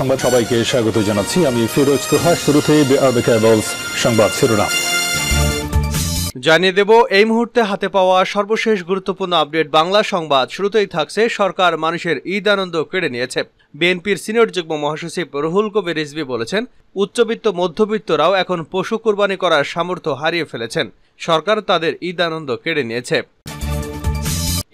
সংবাদ সবাইকে স্বাগত জানাচ্ছি আমি ফিরোজ তোহা শুরুতে সংবাদ শিরোনাম জানিয়ে দেব এই মুহূর্তে হাতে পাওয়া সর্বশেষ গুরুত্বপূর্ণ আপডেট বাংলা সংবাদ শুরুতেই থাকছে সরকার মানুষের ঈদ আনন্দ কেড়ে নিয়েছে বিএনপির সিনিয়র যুগ্ম মহাসচিব রুহুল কবির রিজবি বলেছেন উচ্চবিত্ত মধ্যবিত্তরাও এখন পশু কোরবানি করার সামর্থ্য হারিয়ে ফেলেছেন সরকার তাদের ঈদ আনন্দ কেড়ে নিয়েছে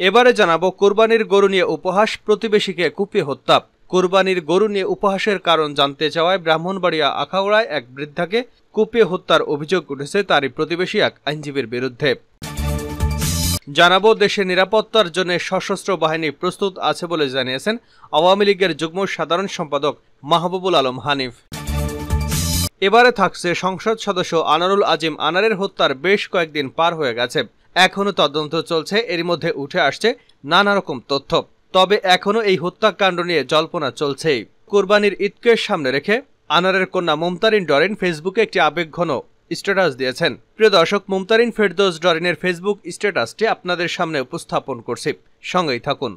এবারে জানাবো কোরবানির গরু নিয়ে উপহাস প্রতিবেশীকে কুপিয়ে হত্যা কোরবানির গরু নিয়ে উপহাসের কারণ জানতে চাওয়ায় ব্রাহ্মণবাড়িয়া আখাউড়ায় এক বৃদ্ধাকে কুপিয়ে হত্যার অভিযোগ উঠেছে তারই প্রতিবেশী এক আইনজীবীর বিরুদ্ধে জানাবো দেশের নিরাপত্তার জন্য সশস্ত্র বাহিনী প্রস্তুত আছে বলে জানিয়েছেন আওয়ামী লীগের যুগ্ম সাধারণ সম্পাদক মাহবুবুল আলম হানিফ এবারে থাকছে সংসদ সদস্য আনারুল আজিম আনারের হত্যার বেশ কয়েকদিন পার হয়ে গেছে এখনও তদন্ত চলছে এর মধ্যে উঠে আসছে নানা রকম তথ্য তবে এখনও এই হত্যাকাণ্ড নিয়ে জল্পনা চলছে কোরবানির ঈদকে সামনে রেখে আনারের কন্যা মমতারিন ডরেন ফেসবুকে একটি আবেগঘন স্ট্যাটাস দিয়েছেন প্রিয় দর্শক মমতারিন ফেরদোস ডরেনের ফেসবুক স্ট্যাটাসটি আপনাদের সামনে উপস্থাপন করছি সঙ্গেই থাকুন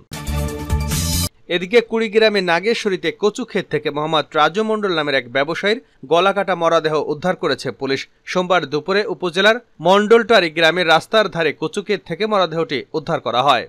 এদিকে কুড়িগ্রামে নাগেশ্বরীতে কচুক্ষেত থেকে মোহাম্মদ রাজু মণ্ডল নামের এক ব্যবসায়ীর গলাকাটা মরাদেহ উদ্ধার করেছে পুলিশ সোমবার দুপুরে উপজেলার মণ্ডলটারি গ্রামের রাস্তার ধারে কচুক্ষেত থেকে মরাদেহটি উদ্ধার করা হয়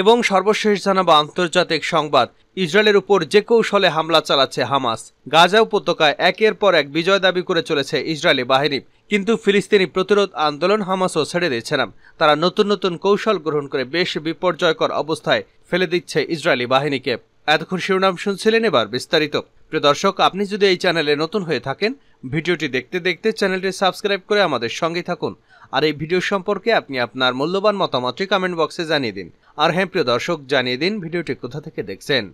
এবং সর্বশেষ জানাবো আন্তর্জাতিক সংবাদ ইসরায়েলের উপর যে কৌশলে হামলা চালাচ্ছে হামাস গাজা উপত্যকায় একের পর এক বিজয় দাবি করে চলেছে ইসরায়েলি বাহিনী কিন্তু ফিলিস্তিনি প্রতিরোধ আন্দোলন হামাসও ছেড়ে দিচ্ছে না তারা নতুন নতুন কৌশল গ্রহণ করে বেশ বিপর্যয়কর অবস্থায় ফেলে দিচ্ছে ইসরায়েলি বাহিনীকে এতক্ষণ শিরোনাম শুনছিলেন এবার বিস্তারিত প্রিয় দর্শক আপনি যদি এই চ্যানেলে নতুন হয়ে থাকেন ভিডিওটি দেখতে দেখতে চ্যানেলটি সাবস্ক্রাইব করে আমাদের সঙ্গে থাকুন আর এই ভিডিও সম্পর্কে আপনি আপনার মূল্যবান মতামতটি কমেন্ট বক্সে জানিয়ে দিন আর হ্যাঁ প্রিয় দর্শক জানিয়ে দিন ভিডিওটি কোথা থেকে দেখছেন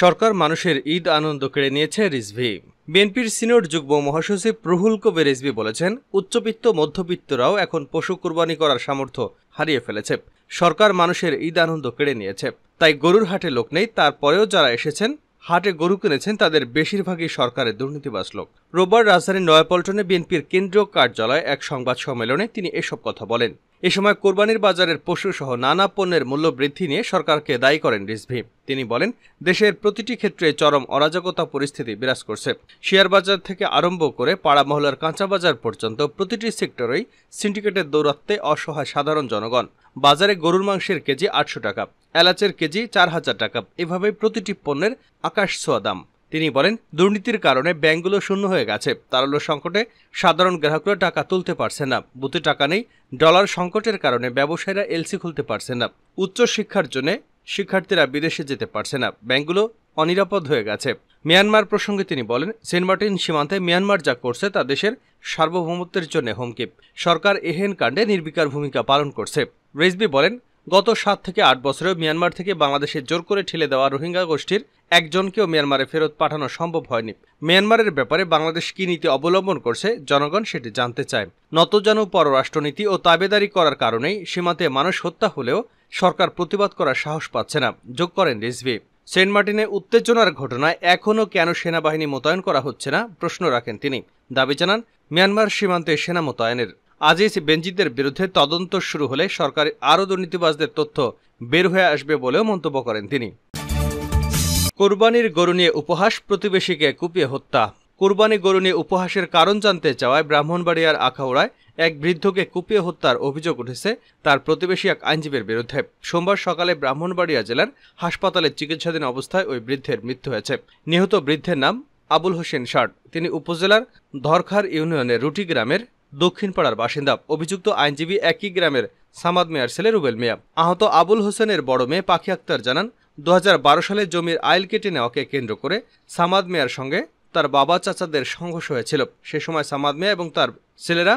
সরকার মানুষের ঈদ আনন্দ কেড়ে নিয়েছে রিজভি বিএনপির সিনিয়র যুগ্ম মহাসচিব প্রহুল কবির রিজভি বলেছেন উচ্চবিত্ত মধ্যবিত্তরাও এখন পশু কোরবানি করার সামর্থ্য হারিয়ে ফেলেছে সরকার মানুষের ঈদ আনন্দ কেড়ে নিয়েছে তাই গরুর হাটে লোক নেই তারপরেও যারা এসেছেন হাটে গরু কিনেছেন তাদের বেশিরভাগই সরকারের দুর্নীতিবাজ লোক রোববার রাজধানীর নয়াপল্টনে বিএনপির কেন্দ্রীয় কার্যালয়ে এক সংবাদ সম্মেলনে তিনি এসব কথা বলেন এ সময় কোরবানির বাজারের পশুসহ নানা পণ্যের মূল্য বৃদ্ধি নিয়ে সরকারকে দায়ী করেন রিজভি তিনি বলেন দেশের প্রতিটি ক্ষেত্রে চরম অরাজকতা পরিস্থিতি বিরাজ করছে শেয়ার বাজার থেকে আরম্ভ করে পাড়া মহলার কাঁচা বাজার পর্যন্ত প্রতিটি সেক্টরেই সিন্ডিকেটের দৌরাত্মে অসহায় সাধারণ জনগণ বাজারে গরুর মাংসের কেজি আটশো টাকা এলাচের কেজি চার হাজার টাকা এভাবেই প্রতিটি পণ্যের আকাশ ছোয়া দাম তিনি বলেন দুর্নীতির কারণে ব্যাংকগুলো শূন্য হয়ে গেছে তারল্য সংকটে সাধারণ গ্রাহকরা টাকা তুলতে পারছে না বুথে টাকা নেই ডলার সংকটের কারণে ব্যবসায়ীরা এলসি খুলতে পারছে না উচ্চ শিক্ষার জন্য শিক্ষার্থীরা বিদেশে যেতে পারছে না ব্যাংকগুলো অনিরাপদ হয়ে গেছে মিয়ানমার প্রসঙ্গে তিনি বলেন সেন্ট মার্টিন সীমান্তে মিয়ানমার যা করছে তা দেশের সার্বভৌমত্বের জন্য হুমকি সরকার এহেন কাণ্ডে নির্বিকার ভূমিকা পালন করছে রেজবি বলেন গত সাত থেকে আট বছরেও মিয়ানমার থেকে বাংলাদেশে জোর করে ঠেলে দেওয়া রোহিঙ্গা গোষ্ঠীর একজনকেও মিয়ানমারে ফেরত পাঠানো সম্ভব হয়নি মিয়ানমারের ব্যাপারে বাংলাদেশ কী নীতি অবলম্বন করছে জনগণ সেটি জানতে চায় নতজানু পররাষ্ট্রনীতি ও তাবেদারি করার কারণেই সীমান্তে মানুষ হত্যা হলেও সরকার প্রতিবাদ করার সাহস পাচ্ছে না যোগ করেন রিজভি সেন্ট মার্টিনে উত্তেজনার ঘটনায় এখনও কেন সেনাবাহিনী মোতায়েন করা হচ্ছে না প্রশ্ন রাখেন তিনি দাবি জানান মিয়ানমার সীমান্তে সেনা মোতায়েনের আজিজ বেঞ্জিদের বিরুদ্ধে তদন্ত শুরু হলে সরকারের আরও দুর্নীতিবাজদের তথ্য বের হয়ে আসবে বলেও মন্তব্য করেন তিনি কোরবানির গরু নিয়ে উপহাস প্রতিবেশীকে কুপিয়ে হত্যা কোরবানি গরু নিয়ে উপহাসের কারণ জানতে চাওয়ায় ব্রাহ্মণবাড়িয়ার আখাউড়ায় এক বৃদ্ধকে কুপিয়ে হত্যার অভিযোগ উঠেছে তার প্রতিবেশী এক আইনজীবীর বিরুদ্ধে সোমবার সকালে ব্রাহ্মণবাড়িয়া জেলার হাসপাতালে চিকিৎসাধীন অবস্থায় ওই বৃদ্ধের মৃত্যু হয়েছে নিহত বৃদ্ধের নাম আবুল হোসেন শাট তিনি উপজেলার ধরখার ইউনিয়নের রুটি গ্রামের দক্ষিণপাড়ার বাসিন্দা অভিযুক্ত আইনজীবী একই গ্রামের সামাদ মেয়ার ছেলে রুবেল মিয়া আহত আবুল হোসেনের বড় মেয়ে পাখি আক্তার জানান দু সালে জমির আইল কেটে নেওয়াকে কেন্দ্র করে সামাদ মেয়ার সঙ্গে তার বাবা চাচাদের সংঘর্ষ হয়েছিল সে সময় সামাদ মিয়া এবং তার ছেলেরা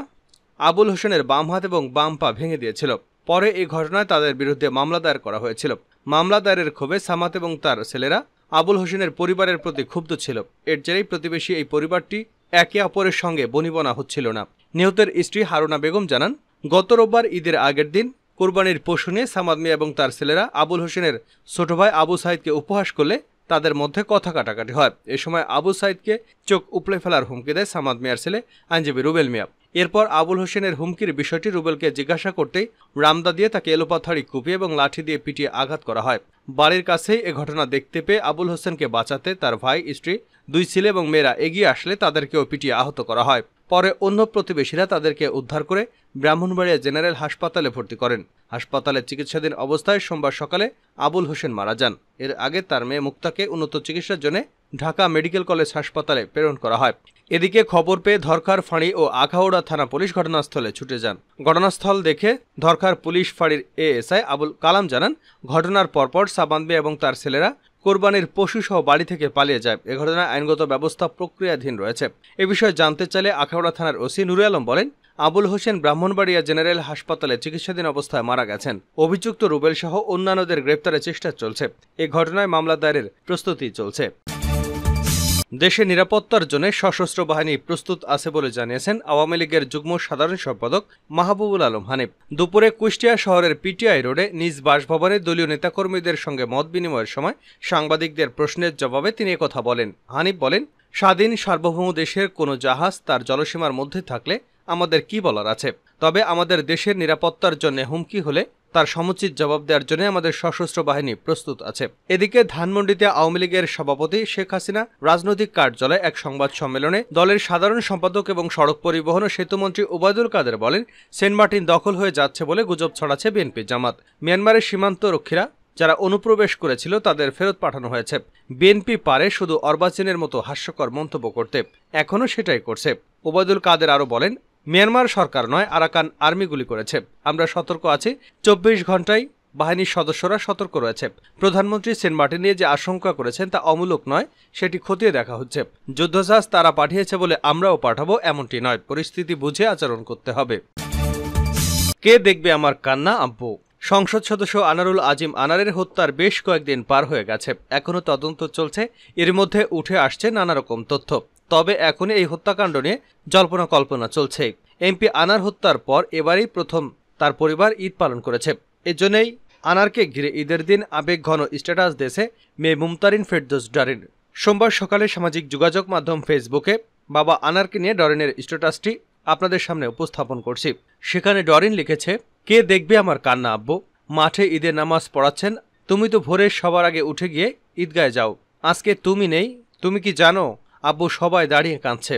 আবুল হোসেনের বাম হাত এবং বাম পা ভেঙে দিয়েছিল পরে এই ঘটনায় তাদের বিরুদ্ধে মামলা দায়ের করা হয়েছিল মামলা দায়েরের ক্ষোভে সামাদ এবং তার ছেলেরা আবুল হোসেনের পরিবারের প্রতি ক্ষুব্ধ ছিল এর জেরেই প্রতিবেশী এই পরিবারটি একে অপরের সঙ্গে বনিবনা হচ্ছিল না নিহতের স্ত্রী হারুনা বেগম জানান গত রোববার ঈদের আগের দিন কোরবানির পশু নিয়ে সামাদ মিয়া এবং তার ছেলেরা আবুল হোসেনের ছোট ভাই আবু সাইদকে উপহাস করলে তাদের মধ্যে কথা কাটাকাটি হয় এ সময় আবু সাইদকে চোখ উপড়ে ফেলার হুমকি দেয় সামাদ মিয়ার ছেলে আইনজীবী রুবেল মিয়া এরপর আবুল হোসেনের হুমকির বিষয়টি রুবেলকে জিজ্ঞাসা করতেই রামদা দিয়ে তাকে এলোপাথাড়ি কুপিয়ে এবং লাঠি দিয়ে পিটিয়ে আঘাত করা হয় বাড়ির কাছেই এ ঘটনা দেখতে পেয়ে আবুল হোসেনকে বাঁচাতে তার ভাই স্ত্রী দুই ছেলে এবং মেয়েরা এগিয়ে আসলে তাদেরকেও পিটিয়ে আহত করা হয় পরে অন্য প্রতিবেশীরা তাদেরকে উদ্ধার করে ব্রাহ্মণবাড়িয়া জেনারেল হাসপাতালে ভর্তি করেন হাসপাতালে চিকিৎসাধীন অবস্থায় সোমবার সকালে আবুল হোসেন মারা যান এর আগে তার মেয়ে মুক্তাকে উন্নত চিকিৎসার জন্য ঢাকা মেডিকেল কলেজ হাসপাতালে প্রেরণ করা হয় এদিকে খবর পেয়ে ধরখার ফাঁড়ি ও আখাউড়া থানা পুলিশ ঘটনাস্থলে ছুটে যান ঘটনাস্থল দেখে ধরখার পুলিশ ফাঁড়ির এএসআই আবুল কালাম জানান ঘটনার পরপর সাবানবে এবং তার ছেলেরা কোরবানির পশুসহ বাড়ি থেকে পালিয়ে যায় এ ঘটনায় আইনগত ব্যবস্থা প্রক্রিয়াধীন রয়েছে এ বিষয়ে জানতে চাইলে আখাউড়া থানার ওসি নুরে আলম বলেন আবুল হোসেন ব্রাহ্মণবাড়িয়া জেনারেল হাসপাতালে চিকিৎসাধীন অবস্থায় মারা গেছেন অভিযুক্ত রুবেল সহ অন্যান্যদের গ্রেপ্তারের চেষ্টা চলছে এ ঘটনায় মামলা দায়েরের প্রস্তুতি চলছে দেশে নিরাপত্তার জন্য সশস্ত্র বাহিনী প্রস্তুত আছে বলে জানিয়েছেন আওয়ামী লীগের যুগ্ম সাধারণ সম্পাদক মাহবুবুল আলম হানিফ দুপুরে কুষ্টিয়া শহরের পিটিআই রোডে নিজ বাসভবনে দলীয় নেতাকর্মীদের সঙ্গে মত বিনিময়ের সময় সাংবাদিকদের প্রশ্নের জবাবে তিনি কথা বলেন হানিফ বলেন স্বাধীন সার্বভৌম দেশের কোনো জাহাজ তার জলসীমার মধ্যে থাকলে আমাদের কি বলার আছে তবে আমাদের দেশের নিরাপত্তার জন্য হুমকি হলে তার সমুচিত জবাব দেওয়ার জন্য আমাদের সশস্ত্র বাহিনী প্রস্তুত আছে এদিকে ধানমন্ডিতে আওয়ামী লীগের সভাপতি শেখ হাসিনা রাজনৈতিক কার্যালয়ে এক সংবাদ সম্মেলনে দলের সাধারণ সম্পাদক এবং সড়ক পরিবহন ও সেতুমন্ত্রী ওবায়দুল কাদের বলেন সেন্ট মার্টিন দখল হয়ে যাচ্ছে বলে গুজব ছড়াচ্ছে বিএনপি জামাত মিয়ানমারের সীমান্ত রক্ষীরা যারা অনুপ্রবেশ করেছিল তাদের ফেরত পাঠানো হয়েছে বিএনপি পারে শুধু অর্বাচীনের মতো হাস্যকর মন্তব্য করতে এখনও সেটাই করছে ওবায়দুল কাদের আরও বলেন মিয়ানমার সরকার নয় আরাকান আর্মি গুলি করেছে আমরা সতর্ক আছি চব্বিশ ঘন্টায় বাহিনীর সদস্যরা সতর্ক রয়েছে প্রধানমন্ত্রী সেন্ট নিয়ে যে আশঙ্কা করেছেন তা অমূলক নয় সেটি খতিয়ে দেখা হচ্ছে যুদ্ধজাহাজ তারা পাঠিয়েছে বলে আমরাও পাঠাবো এমনটি নয় পরিস্থিতি বুঝে আচরণ করতে হবে কে দেখবে আমার কান্না আব্বু সংসদ সদস্য আনারুল আজিম আনারের হত্যার বেশ কয়েকদিন পার হয়ে গেছে এখনও তদন্ত চলছে এর মধ্যে উঠে আসছে নানা রকম তথ্য তবে এখনই এই হত্যাকাণ্ড নিয়ে জল্পনা কল্পনা চলছে এমপি আনার হত্যার পর এবারেই প্রথম তার পরিবার ঈদ পালন করেছে এজন্যই আনারকে ঘিরে ঈদের দিন আবেগ ঘন স্ট্যাটাস দেশে মেয়ে মুমতারিন ফেরদোস ডারিন সোমবার সকালে সামাজিক যোগাযোগ মাধ্যম ফেসবুকে বাবা আনারকে নিয়ে ডরেনের স্ট্যাটাসটি আপনাদের সামনে উপস্থাপন করছি সেখানে ডরিন লিখেছে কে দেখবে আমার কান্না আব্বু মাঠে ঈদের নামাজ পড়াচ্ছেন তুমি তো ভোরে সবার আগে উঠে গিয়ে ঈদগায় যাও আজকে তুমি নেই তুমি কি জানো আব্বু সবাই দাঁড়িয়ে কাঁদছে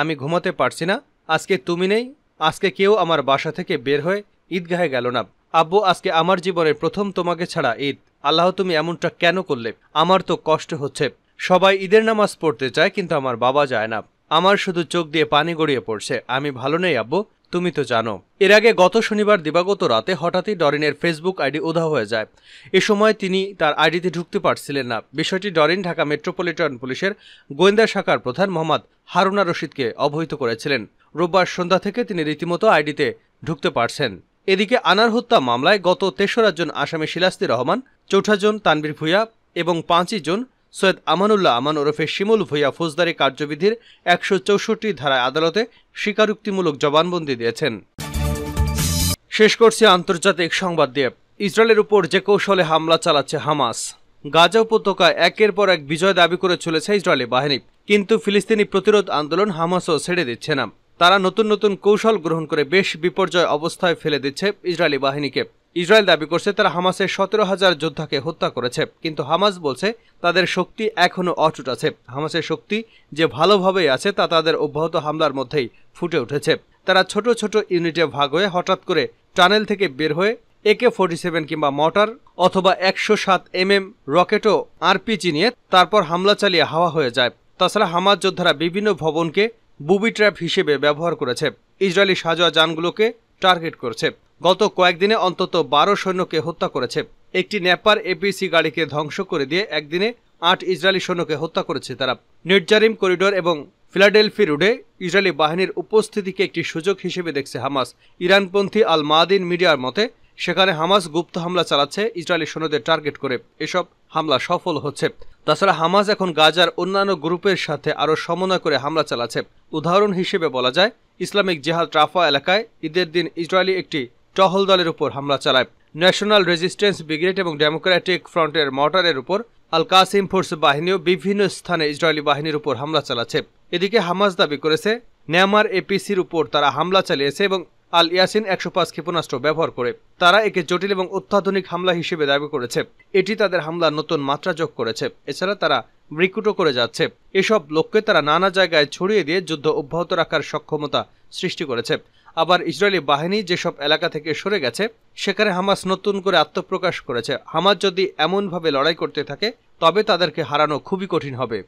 আমি ঘুমাতে পারছি না আজকে তুমি নেই আজকে কেউ আমার বাসা থেকে বের হয়ে ঈদগাহে গেল না আব্বু আজকে আমার জীবনের প্রথম তোমাকে ছাড়া ঈদ আল্লাহ তুমি এমনটা কেন করলে আমার তো কষ্ট হচ্ছে সবাই ঈদের নামাজ পড়তে চায় কিন্তু আমার বাবা যায় না আমার শুধু চোখ দিয়ে পানি গড়িয়ে পড়ছে আমি ভালো নেই আব্বু তুমি তো জানো এর আগে গত শনিবার দিবাগত রাতে হঠাৎই ডরিনের ফেসবুক আইডি উধাও হয়ে যায় এ সময় তিনি তার আইডিতে ঢুকতে পারছিলেন না বিষয়টি ডরিন ঢাকা মেট্রোপলিটন পুলিশের গোয়েন্দা শাখার প্রধান মোহাম্মদ হারুনা রশিদকে অবহিত করেছিলেন রোববার সন্ধ্যা থেকে তিনি রীতিমতো আইডিতে ঢুকতে পারছেন এদিকে আনার হত্যা মামলায় গত তেসরা জন আসামি শিলাস্তি রহমান চৌঠা জন তানবীর ভুঁইয়া এবং পাঁচই জন সৈয়দ আমানুল্লাহ আমান ওরফে শিমুল ভূঁইয়া ফৌজদারি কার্যবিধির একশো চৌষট্টি ধারায় আদালতে স্বীকারোক্তিমূলক জবানবন্দি দিয়েছেন শেষ করছে আন্তর্জাতিক সংবাদ দিয়ে ইসরায়েলের উপর যে কৌশলে হামলা চালাচ্ছে হামাস গাজা উপত্যকায় একের পর এক বিজয় দাবি করে চলেছে ইসরায়েলি বাহিনী কিন্তু ফিলিস্তিনি প্রতিরোধ আন্দোলন হামাসও ছেড়ে দিচ্ছে না তারা নতুন নতুন কৌশল গ্রহণ করে বেশ বিপর্যয় অবস্থায় ফেলে দিচ্ছে ইসরায়েলি বাহিনীকে ইসরায়েল দাবি করছে তারা হামাসের সতেরো হাজার যোদ্ধাকে হত্যা করেছে কিন্তু হামাস বলছে তাদের শক্তি এখনও অটুট আছে হামাসের শক্তি যে ভালোভাবেই আছে তা তাদের অব্যাহত হামলার মধ্যেই ফুটে উঠেছে তারা ছোট ছোট ইউনিটে ভাগ হয়ে হঠাৎ করে টানেল থেকে বের হয়ে একে ফোর্টি সেভেন কিংবা মটার অথবা একশো সাত এম এম রকেটও আরপিজি নিয়ে তারপর হামলা চালিয়ে হাওয়া হয়ে যায় তাছাড়া হামাজ যোদ্ধারা বিভিন্ন ভবনকে বুবি ট্র্যাপ হিসেবে ব্যবহার করেছে ইসরায়েলি সাজোয়া যানগুলোকে টার্গেট করছে গত কয়েকদিনে অন্তত বারো সৈন্যকে হত্যা করেছে একটি নেপার এপিসি গাড়িকে ধ্বংস করে দিয়ে একদিনে আট ইসরায়েলি সৈন্যকে হত্যা করেছে তারা নির্জারিম করিডোর এবং ফিলাডেলফি রোডে ইসরায়েলি বাহিনীর উপস্থিতিকে একটি সুযোগ হিসেবে দেখছে হামাস ইরানপন্থী আল মাদিন মিডিয়ার মতে সেখানে হামাস গুপ্ত হামলা চালাচ্ছে ইসরায়েলি সৈন্যদের টার্গেট করে এসব হামলা সফল হচ্ছে তাছাড়া হামাস এখন গাজার অন্যান্য গ্রুপের সাথে আরও সমন্বয় করে হামলা চালাচ্ছে উদাহরণ হিসেবে বলা যায় ইসলামিক জেহাদ রাফা এলাকায় ঈদের দিন ইসরায়েলি একটি টহল দলের উপর হামলা চালায় ন্যাশনাল রেজিস্ট্যান্স ব্রিগেড এবং ডেমোক্রেটিক ফ্রন্টের মর্টারের উপর আল কাসিম ফোর্স বাহিনীও বিভিন্ন স্থানে ইসরায়েলি বাহিনীর উপর হামলা চালাচ্ছে এদিকে হামাস দাবি করেছে নেমার এপিসির উপর তারা হামলা চালিয়েছে এবং আল ইয়াসিন একশো পাঁচ ক্ষেপণাস্ত্র ব্যবহার করে তারা একে জটিল এবং অত্যাধুনিক হামলা হিসেবে দাবি করেছে এটি তাদের হামলা নতুন মাত্রা যোগ করেছে এছাড়া তারা রিক্রুটও করে যাচ্ছে এসব লক্ষ্যে তারা নানা জায়গায় ছড়িয়ে দিয়ে যুদ্ধ অব্যাহত রাখার সক্ষমতা সৃষ্টি করেছে আবার ইসরায়েলি বাহিনী যেসব এলাকা থেকে সরে গেছে সেখানে হামাস নতুন করে আত্মপ্রকাশ করেছে হামাস যদি এমনভাবে লড়াই করতে থাকে তবে তাদেরকে হারানো খুবই কঠিন হবে